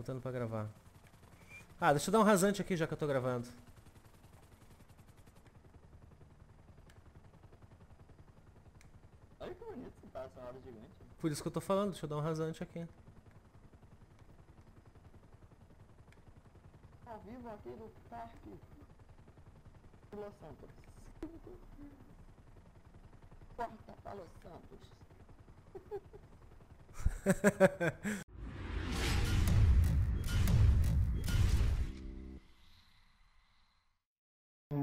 Voltando pra gravar. Ah, deixa eu dar um rasante aqui já que eu tô gravando. Olha que bonito que tá essa hora gigante. Por isso que eu tô falando, deixa eu dar um rasante aqui. Tá vivo aqui no parque de Los Santos. Porta para Los Santos.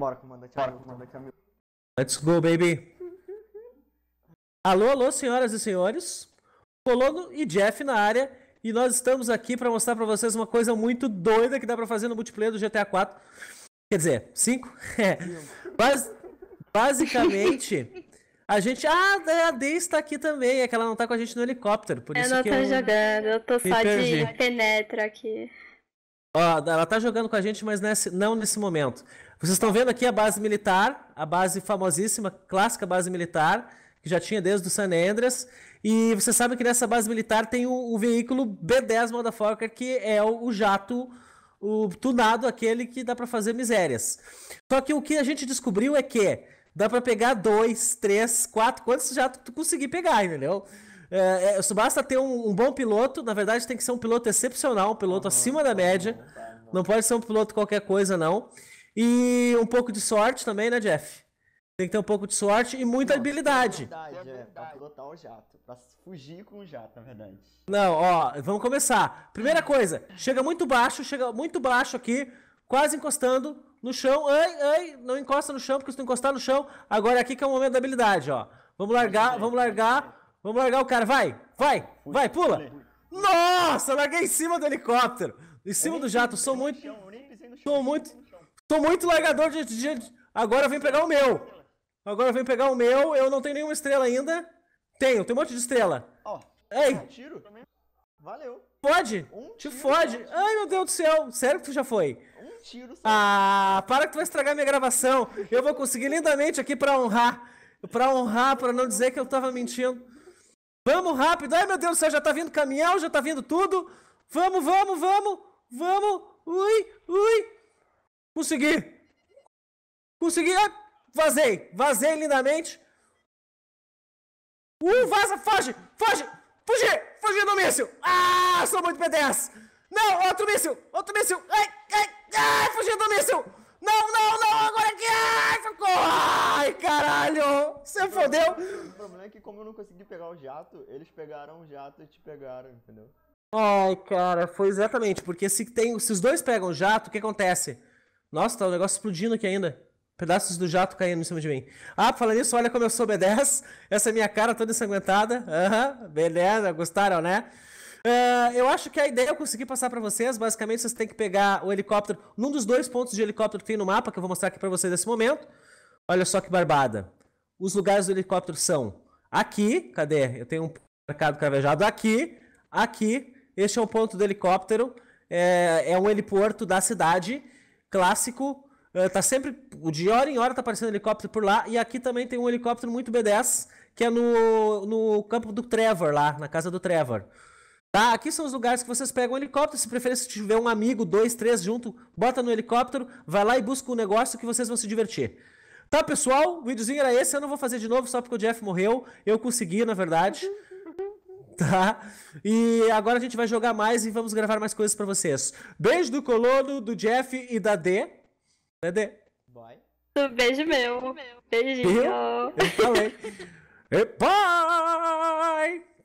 Bora, comandante Bora, comandante Hamilton. Let's go, baby. alô, alô, senhoras e senhores. Colono e Jeff na área. E nós estamos aqui para mostrar para vocês uma coisa muito doida que dá para fazer no multiplayer do GTA 4. Quer dizer, 5? É. Bas basicamente, a gente. Ah, a Day está aqui também. É que ela não está com a gente no helicóptero. Por isso não que Ela eu... jogando, eu tô Me só perdi. de penetra aqui. Ó, ela tá jogando com a gente, mas nesse, não nesse momento. Vocês estão vendo aqui a base militar, a base famosíssima, clássica base militar, que já tinha desde o San Andreas. E você sabe que nessa base militar tem o, o veículo B10 Motherfucker, que é o, o jato o tunado, aquele que dá para fazer misérias. Só que o que a gente descobriu é que dá para pegar dois, três, quatro, quantos jatos tu conseguir pegar, entendeu? É, é, basta ter um, um, bom piloto, na verdade tem que ser um piloto excepcional, um piloto uhum, acima da média. Não pode ser um piloto qualquer coisa, não. E um pouco de sorte também, né, Jeff? Tem que ter um pouco de sorte e muita não, habilidade. habilidade. É, é, pra pilotar o jato. Pra fugir com o jato, na verdade. Não, ó, vamos começar. Primeira coisa, chega muito baixo, chega muito baixo aqui, quase encostando no chão. Ai, ai, não encosta no chão, porque se tu encostar no chão, agora é aqui que é o momento da habilidade, ó. Vamos largar, vamos largar. Vamos largar o cara, vai! Vai! Fui, vai, pula! Nossa, larguei em cima do helicóptero! Em cima do jato, sou muito. chão, sou muito. Sou muito largador de, de. Agora vem pegar o meu! Agora vem pegar o meu, eu não tenho nenhuma estrela ainda. Tenho, tem um monte de estrela. Ó, oh, Ei! Um tiro? Valeu! Fode! Um Te fode! Um Ai, meu Deus do céu! Sério que tu já foi? Um tiro só. Ah, para que tu vai estragar minha gravação! Eu vou conseguir lindamente aqui pra honrar. Pra honrar, pra não dizer que eu tava mentindo. Vamos rápido. Ai, meu Deus do céu, já tá vindo caminhão, já tá vindo tudo. Vamos, vamos, vamos. Vamos. Ui, ui. Consegui. Consegui. Ai, ah, vazei. Vazei lindamente. Uh, vaza, foge, foge. Fugir, fugir do míssil. Ah, sou muito pedestre. Não, outro míssil, outro míssil. Ai, ai, ai, fugir do míssil. Não, não, não, agora que é! Socorro! Ai, caralho! Você fodeu! O problema é que como eu não consegui pegar o jato, eles pegaram o jato e te pegaram, entendeu? Ai, cara, foi exatamente, porque se tem, se os dois pegam o jato, o que acontece? Nossa, tá o um negócio explodindo aqui ainda. Pedaços do jato caindo em cima de mim. Ah, falando isso, olha como eu sou B10. Essa é minha cara toda ensanguentada. Aham, uhum, beleza, gostaram, né? Uh, eu acho que a ideia eu consegui passar para vocês. Basicamente, vocês têm que pegar o helicóptero num dos dois pontos de helicóptero que tem no mapa, que eu vou mostrar aqui para vocês nesse momento. Olha só que barbada. Os lugares do helicóptero são aqui, cadê? Eu tenho um marcado cravejado aqui, aqui. Este é o ponto do helicóptero. É, é um heliporto da cidade, clássico. Uh, tá sempre, de hora em hora tá aparecendo helicóptero por lá. E aqui também tem um helicóptero muito B10, que é no, no campo do Trevor, lá, na casa do Trevor. Tá? Aqui são os lugares que vocês pegam o helicóptero. Se preferir, se tiver um amigo, dois, três junto, bota no helicóptero, vai lá e busca um negócio que vocês vão se divertir. Tá, pessoal? O videozinho era esse. Eu não vou fazer de novo só porque o Jeff morreu. Eu consegui, na verdade. Tá? E agora a gente vai jogar mais e vamos gravar mais coisas para vocês. Beijo do colono, do Jeff e da D. Da D. Boy. beijo meu. Beijinho. Eu, eu falei. e bye!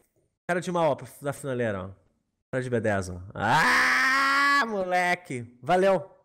Cara de mal, ó, da finaleira, ó. Cara de B10, ó. Ah, moleque! Valeu!